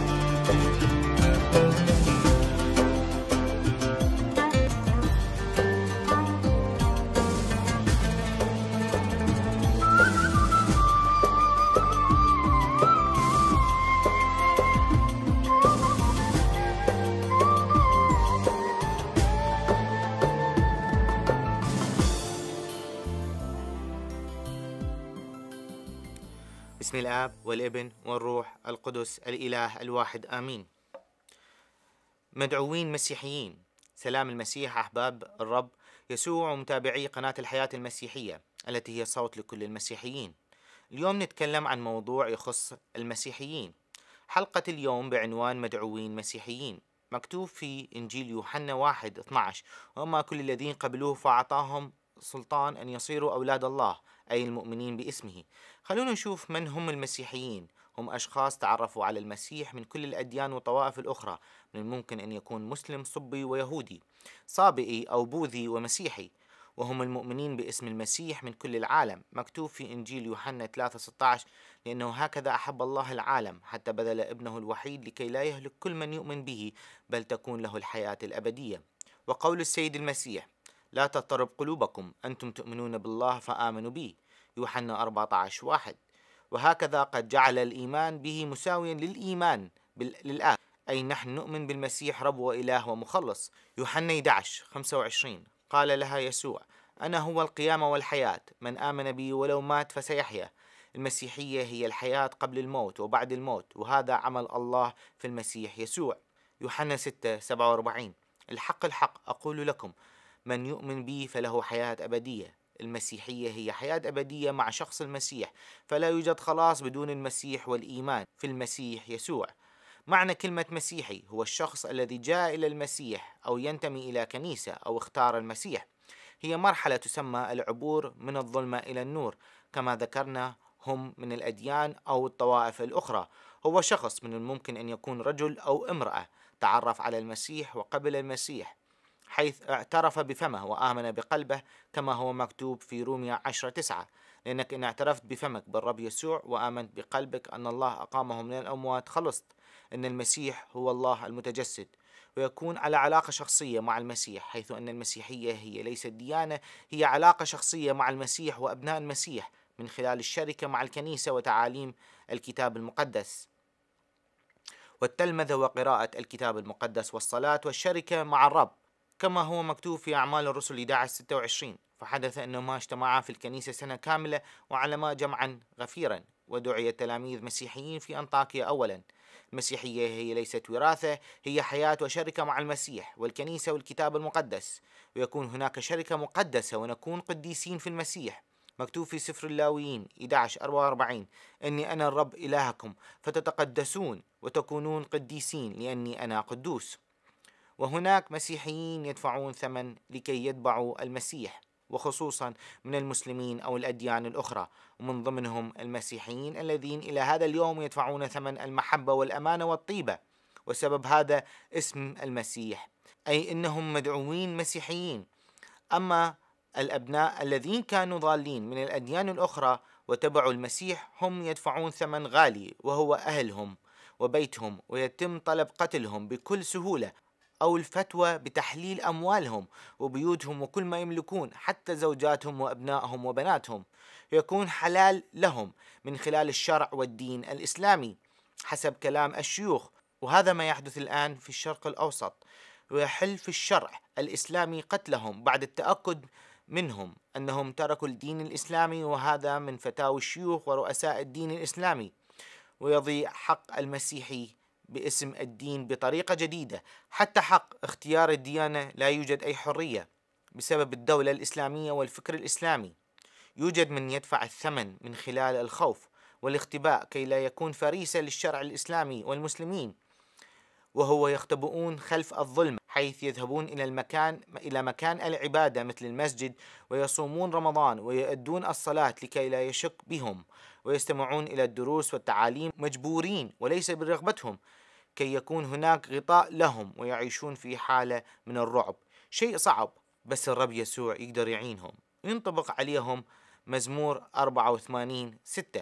thank you باسم الآب والابن والروح القدس الإله الواحد آمين مدعوين مسيحيين سلام المسيح أحباب الرب يسوع ومتابعي قناة الحياة المسيحية التي هي صوت لكل المسيحيين اليوم نتكلم عن موضوع يخص المسيحيين حلقة اليوم بعنوان مدعوين مسيحيين مكتوب في إنجيل يوحنا واحد 12 وأما كل الذين قبلوه فأعطاهم سلطان أن يصيروا أولاد الله أي المؤمنين باسمه خلونا نشوف من هم المسيحيين هم أشخاص تعرفوا على المسيح من كل الأديان والطوائف الأخرى من الممكن أن يكون مسلم صبي ويهودي صابئي أو بوذي ومسيحي وهم المؤمنين باسم المسيح من كل العالم مكتوب في إنجيل يوحنا 3:16 لأنه هكذا أحب الله العالم حتى بذل ابنه الوحيد لكي لا يهلك كل من يؤمن به بل تكون له الحياة الأبدية وقول السيد المسيح لا تضطرب قلوبكم أنتم تؤمنون بالله فآمنوا بي يوحنا 14 واحد وهكذا قد جعل الإيمان به مساويا للإيمان للآخر أي نحن نؤمن بالمسيح رب وإله ومخلص يوحنا 11 25 قال لها يسوع أنا هو القيامة والحياة من آمن بي ولو مات فسيحيا المسيحية هي الحياة قبل الموت وبعد الموت وهذا عمل الله في المسيح يسوع يوحنا 6 47 الحق الحق أقول لكم من يؤمن به فله حياة أبدية المسيحية هي حياة أبدية مع شخص المسيح فلا يوجد خلاص بدون المسيح والإيمان في المسيح يسوع معنى كلمة مسيحي هو الشخص الذي جاء إلى المسيح أو ينتمي إلى كنيسة أو اختار المسيح هي مرحلة تسمى العبور من الظلمة إلى النور كما ذكرنا هم من الأديان أو الطوائف الأخرى هو شخص من الممكن أن يكون رجل أو امرأة تعرف على المسيح وقبل المسيح حيث اعترف بفمه وآمن بقلبه كما هو مكتوب في روميا 10 تسعة لأنك إن اعترفت بفمك بالرب يسوع وآمنت بقلبك أن الله أقامه من الأموات خلصت أن المسيح هو الله المتجسد ويكون على علاقة شخصية مع المسيح حيث أن المسيحية هي ليست ديانة هي علاقة شخصية مع المسيح وأبناء المسيح من خلال الشركة مع الكنيسة وتعاليم الكتاب المقدس والتلمذة وقراءة الكتاب المقدس والصلاة والشركة مع الرب كما هو مكتوب في أعمال الرسل 11 26 فحدث أنهما اجتمعا في الكنيسة سنة كاملة وعلما جمعا غفيرا ودعي التلاميذ مسيحيين في أنطاكيا أولا المسيحية هي ليست وراثة هي حياة وشركة مع المسيح والكنيسة والكتاب المقدس ويكون هناك شركة مقدسة ونكون قديسين في المسيح مكتوب في سفر اللاويين 11 44 أني أنا الرب إلهكم فتتقدسون وتكونون قديسين لأني أنا قدوس وهناك مسيحيين يدفعون ثمن لكي يتبعوا المسيح وخصوصا من المسلمين او الاديان الاخرى ومن ضمنهم المسيحيين الذين الى هذا اليوم يدفعون ثمن المحبه والامانه والطيبه وسبب هذا اسم المسيح اي انهم مدعوين مسيحيين اما الابناء الذين كانوا ضالين من الاديان الاخرى وتبعوا المسيح هم يدفعون ثمن غالي وهو اهلهم وبيتهم ويتم طلب قتلهم بكل سهوله أو الفتوى بتحليل أموالهم وبيوتهم وكل ما يملكون حتى زوجاتهم وأبنائهم وبناتهم يكون حلال لهم من خلال الشرع والدين الإسلامي حسب كلام الشيوخ وهذا ما يحدث الآن في الشرق الأوسط ويحل في الشرع الإسلامي قتلهم بعد التأكد منهم أنهم تركوا الدين الإسلامي وهذا من فتاوي الشيوخ ورؤساء الدين الإسلامي ويضيع حق المسيحي باسم الدين بطريقة جديدة حتى حق اختيار الديانة لا يوجد أي حرية بسبب الدولة الإسلامية والفكر الإسلامي يوجد من يدفع الثمن من خلال الخوف والاختباء كي لا يكون فريسة للشرع الإسلامي والمسلمين وهو يختبؤون خلف الظلم حيث يذهبون إلى المكان إلى مكان العبادة مثل المسجد ويصومون رمضان ويؤدون الصلاة لكي لا يشق بهم ويستمعون إلى الدروس والتعاليم مجبورين وليس برغبتهم كي يكون هناك غطاء لهم ويعيشون في حالة من الرعب شيء صعب بس الرب يسوع يقدر يعينهم ينطبق عليهم مزمور 84 6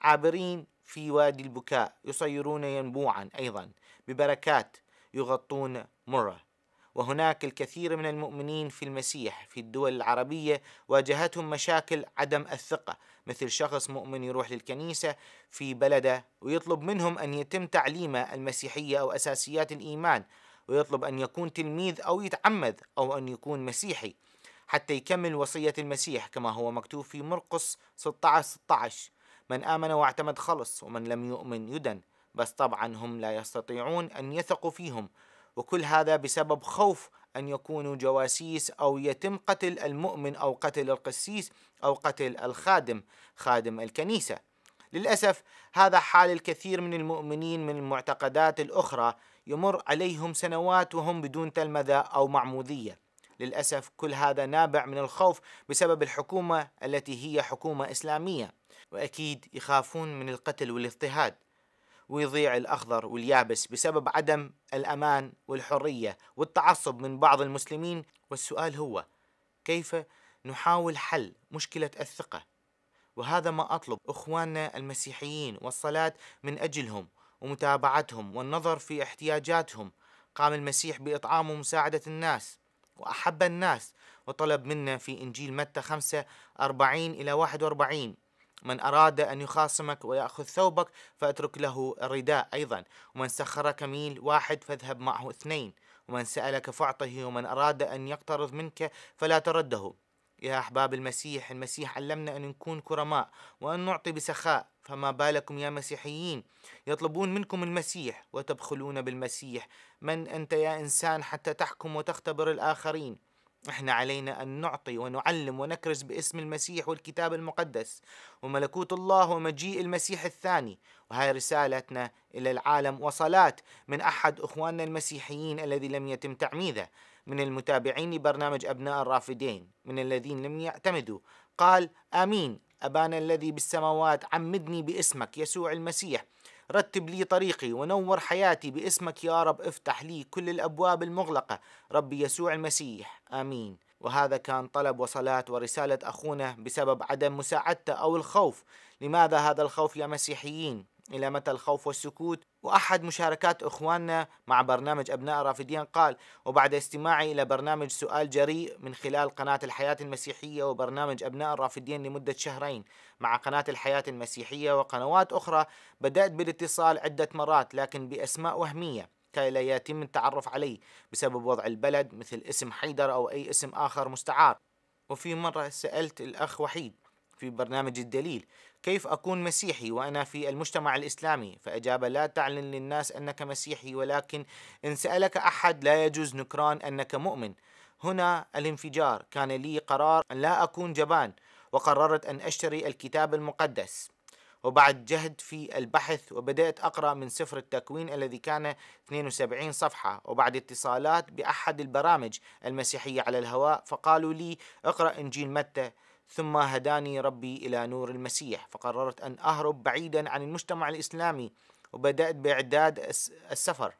عابرين في وادي البكاء يصيرون ينبوعا أيضا ببركات يغطون مره وهناك الكثير من المؤمنين في المسيح في الدول العربية واجهتهم مشاكل عدم الثقة مثل شخص مؤمن يروح للكنيسة في بلده ويطلب منهم أن يتم تعليمه المسيحية أو أساسيات الإيمان ويطلب أن يكون تلميذ أو يتعمد أو أن يكون مسيحي حتى يكمل وصية المسيح كما هو مكتوب في مرقس 16 16 من آمن واعتمد خلص ومن لم يؤمن يدن بس طبعا هم لا يستطيعون أن يثقوا فيهم وكل هذا بسبب خوف أن يكونوا جواسيس أو يتم قتل المؤمن أو قتل القسيس أو قتل الخادم خادم الكنيسة للأسف هذا حال الكثير من المؤمنين من المعتقدات الأخرى يمر عليهم سنوات وهم بدون تلمذة أو معمودية للأسف كل هذا نابع من الخوف بسبب الحكومة التي هي حكومة إسلامية وأكيد يخافون من القتل والاضطهاد ويضيع الأخضر واليابس بسبب عدم الأمان والحرية والتعصب من بعض المسلمين والسؤال هو كيف نحاول حل مشكلة الثقة وهذا ما أطلب أخواننا المسيحيين والصلاة من أجلهم ومتابعتهم والنظر في احتياجاتهم قام المسيح بإطعام ومساعدة الناس وأحب الناس وطلب منا في إنجيل متى 45 إلى 41 من أراد أن يخاصمك ويأخذ ثوبك فأترك له الرداء أيضا ومن سخرك ميل واحد فاذهب معه اثنين ومن سألك فأعطه ومن أراد أن يقترض منك فلا ترده يا أحباب المسيح المسيح علمنا أن نكون كرماء وأن نعطي بسخاء فما بالكم يا مسيحيين يطلبون منكم المسيح وتبخلون بالمسيح من أنت يا إنسان حتى تحكم وتختبر الآخرين احنا علينا ان نعطي ونعلم ونكرز باسم المسيح والكتاب المقدس وملكوت الله ومجيء المسيح الثاني وهي رسالتنا الى العالم وصلاه من احد اخواننا المسيحيين الذي لم يتم تعميده من المتابعين لبرنامج ابناء الرافدين من الذين لم يعتمدوا قال امين ابانا الذي بالسماوات عمدني باسمك يسوع المسيح رتب لي طريقي ونور حياتي باسمك يا رب افتح لي كل الابواب المغلقه ربي يسوع المسيح امين وهذا كان طلب وصلاة ورسالة أخونا بسبب عدم مساعدته أو الخوف لماذا هذا الخوف يا مسيحيين إلى متى الخوف والسكوت وأحد مشاركات إخواننا مع برنامج أبناء رافدين قال وبعد استماعي إلى برنامج سؤال جريء من خلال قناة الحياة المسيحية وبرنامج أبناء الرافدين لمدة شهرين مع قناة الحياة المسيحية وقنوات أخرى بدأت بالاتصال عدة مرات لكن بأسماء وهمية كي لا يتم التعرف عليه بسبب وضع البلد مثل اسم حيدر أو أي اسم آخر مستعار وفي مرة سألت الأخ وحيد في برنامج الدليل كيف أكون مسيحي وأنا في المجتمع الإسلامي فأجاب لا تعلن للناس أنك مسيحي ولكن إن سألك أحد لا يجوز نكران أنك مؤمن هنا الانفجار كان لي قرار أن لا أكون جبان وقررت أن أشتري الكتاب المقدس وبعد جهد في البحث وبدأت أقرأ من سفر التكوين الذي كان 72 صفحة وبعد اتصالات بأحد البرامج المسيحية على الهواء فقالوا لي اقرأ إنجيل متى ثم هداني ربي الى نور المسيح فقررت ان اهرب بعيدا عن المجتمع الاسلامي وبدات باعداد السفر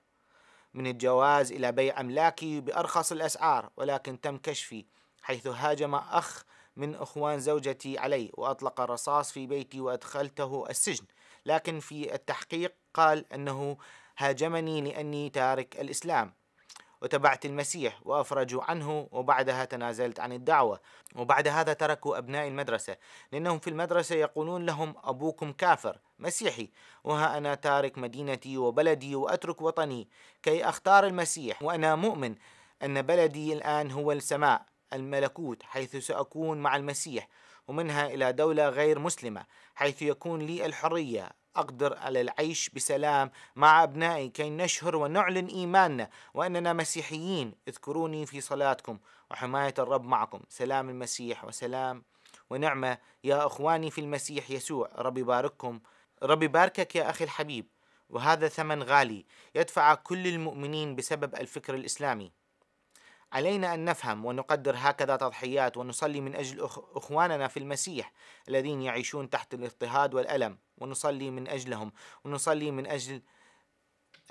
من الجواز الى بيع املاكي بارخص الاسعار ولكن تم كشفي حيث هاجم اخ من اخوان زوجتي علي واطلق الرصاص في بيتي وادخلته السجن لكن في التحقيق قال انه هاجمني لاني تارك الاسلام وتبعت المسيح وأفرجوا عنه وبعدها تنازلت عن الدعوة وبعد هذا تركوا أبناء المدرسة لأنهم في المدرسة يقولون لهم أبوكم كافر مسيحي وها أنا تارك مدينتي وبلدي وأترك وطني كي أختار المسيح وأنا مؤمن أن بلدي الآن هو السماء الملكوت حيث سأكون مع المسيح ومنها إلى دولة غير مسلمة حيث يكون لي الحرية أقدر على العيش بسلام مع أبنائي كي نشهر ونعلن إيماننا وأننا مسيحيين اذكروني في صلاتكم وحماية الرب معكم سلام المسيح وسلام ونعمة يا أخواني في المسيح يسوع ربي يبارككم ربي يباركك يا أخي الحبيب وهذا ثمن غالي يدفع كل المؤمنين بسبب الفكر الإسلامي علينا أن نفهم ونقدر هكذا تضحيات ونصلي من أجل إخواننا في المسيح الذين يعيشون تحت الاضطهاد والألم ونصلي من أجلهم ونصلي من أجل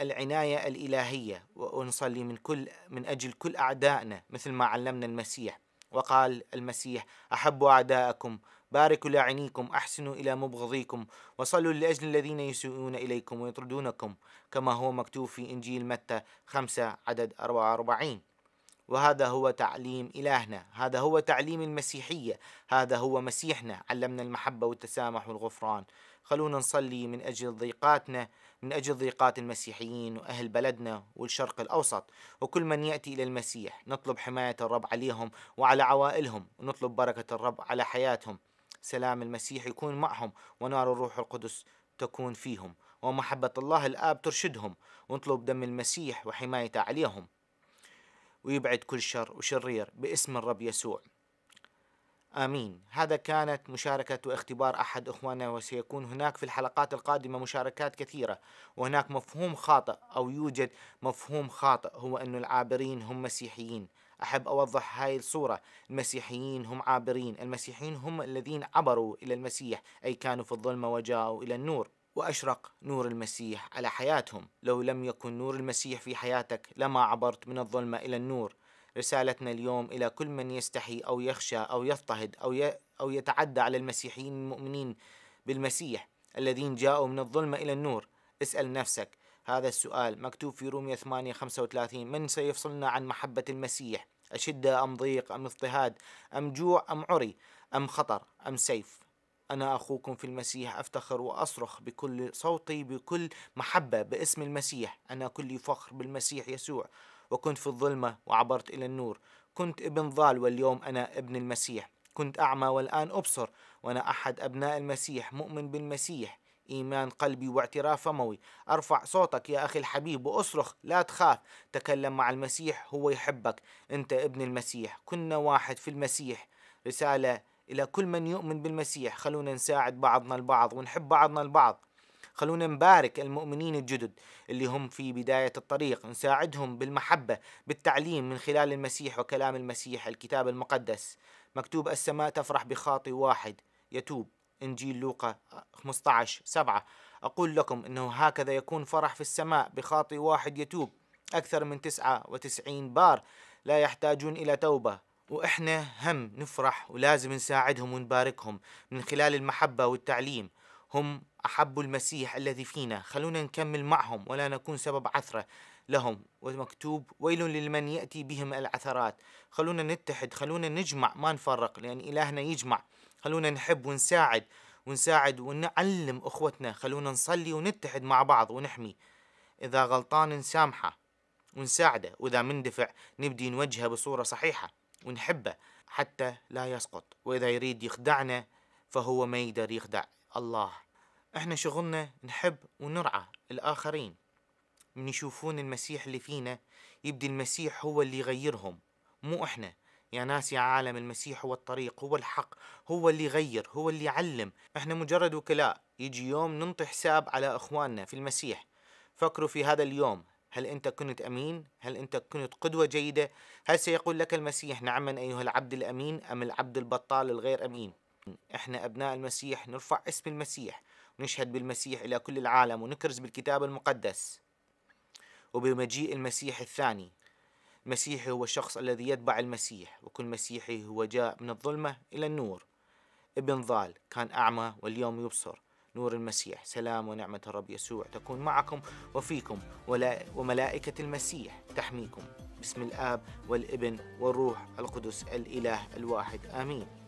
العناية الإلهية ونصلي من كل من أجل كل أعدائنا مثل ما علمنا المسيح وقال المسيح أحبوا أعداءكم باركوا لاعنيكم أحسنوا إلى مبغضيكم وصلوا لأجل الذين يسيئون إليكم ويطردونكم كما هو مكتوب في إنجيل متى 5 عدد 44 وهذا هو تعليم إلهنا هذا هو تعليم المسيحية هذا هو مسيحنا علمنا المحبة والتسامح والغفران خلونا نصلي من أجل ضيقاتنا من أجل ضيقات المسيحيين وأهل بلدنا والشرق الأوسط وكل من يأتي إلى المسيح نطلب حماية الرب عليهم وعلى عوائلهم ونطلب بركة الرب على حياتهم سلام المسيح يكون معهم ونار الروح القدس تكون فيهم ومحبة الله الآب ترشدهم ونطلب دم المسيح وحمايته عليهم ويبعد كل شر وشرير باسم الرب يسوع آمين هذا كانت مشاركة واختبار أحد أخواننا وسيكون هناك في الحلقات القادمة مشاركات كثيرة وهناك مفهوم خاطئ أو يوجد مفهوم خاطئ هو أن العابرين هم مسيحيين أحب أوضح هاي الصورة المسيحيين هم عابرين المسيحيين هم الذين عبروا إلى المسيح أي كانوا في الظلمة وجاءوا إلى النور وأشرق نور المسيح على حياتهم لو لم يكن نور المسيح في حياتك لما عبرت من الظلمة إلى النور رسالتنا اليوم إلى كل من يستحي أو يخشى أو يضطهد أو, ي... أو يتعدى على المسيحيين المؤمنين بالمسيح الذين جاءوا من الظلمة إلى النور اسأل نفسك هذا السؤال مكتوب في رومية 8 35 من سيفصلنا عن محبة المسيح أشدة أم ضيق أم اضطهاد أم جوع أم عري أم خطر أم سيف أنا أخوكم في المسيح أفتخر وأصرخ بكل صوتي بكل محبة باسم المسيح أنا كلي فخر بالمسيح يسوع وكنت في الظلمة وعبرت إلى النور كنت ابن ضال واليوم أنا ابن المسيح كنت أعمى والآن أبصر وأنا أحد أبناء المسيح مؤمن بالمسيح إيمان قلبي واعتراف فموي أرفع صوتك يا أخي الحبيب وأصرخ لا تخاف تكلم مع المسيح هو يحبك أنت ابن المسيح كنا واحد في المسيح رسالة إلى كل من يؤمن بالمسيح خلونا نساعد بعضنا البعض ونحب بعضنا البعض خلونا نبارك المؤمنين الجدد اللي هم في بداية الطريق نساعدهم بالمحبة بالتعليم من خلال المسيح وكلام المسيح الكتاب المقدس مكتوب السماء تفرح بخاطي واحد يتوب إنجيل لوقا 15 7 أقول لكم أنه هكذا يكون فرح في السماء بخاطي واحد يتوب أكثر من 99 بار لا يحتاجون إلى توبة وإحنا هم نفرح ولازم نساعدهم ونباركهم من خلال المحبة والتعليم هم أحبوا المسيح الذي فينا خلونا نكمل معهم ولا نكون سبب عثرة لهم ومكتوب ويل لمن يأتي بهم العثرات خلونا نتحد خلونا نجمع ما نفرق لأن إلهنا يجمع خلونا نحب ونساعد ونساعد ونعلم أخوتنا خلونا نصلي ونتحد مع بعض ونحمي إذا غلطان نسامحه ونساعده وإذا مندفع نبدي نوجهه بصورة صحيحة ونحبه حتى لا يسقط وإذا يريد يخدعنا فهو ما يقدر يخدع الله احنا شغلنا نحب ونرعى الآخرين من يشوفون المسيح اللي فينا يبدي المسيح هو اللي يغيرهم مو احنا يا ناس يا عالم المسيح هو الطريق هو الحق هو اللي يغير هو اللي يعلم احنا مجرد وكلاء يجي يوم ننطي حساب على اخواننا في المسيح فكروا في هذا اليوم هل أنت كنت أمين؟ هل أنت كنت قدوة جيدة؟ هل سيقول لك المسيح نعما أيها العبد الأمين أم العبد البطال الغير أمين؟ إحنا أبناء المسيح نرفع اسم المسيح ونشهد بالمسيح إلى كل العالم ونكرز بالكتاب المقدس وبمجيء المسيح الثاني المسيحي هو الشخص الذي يتبع المسيح وكل مسيحي هو جاء من الظلمة إلى النور ابن ضال كان أعمى واليوم يبصر نور المسيح سلام ونعمة الرب يسوع تكون معكم وفيكم وملائكة المسيح تحميكم باسم الآب والابن والروح القدس الإله الواحد آمين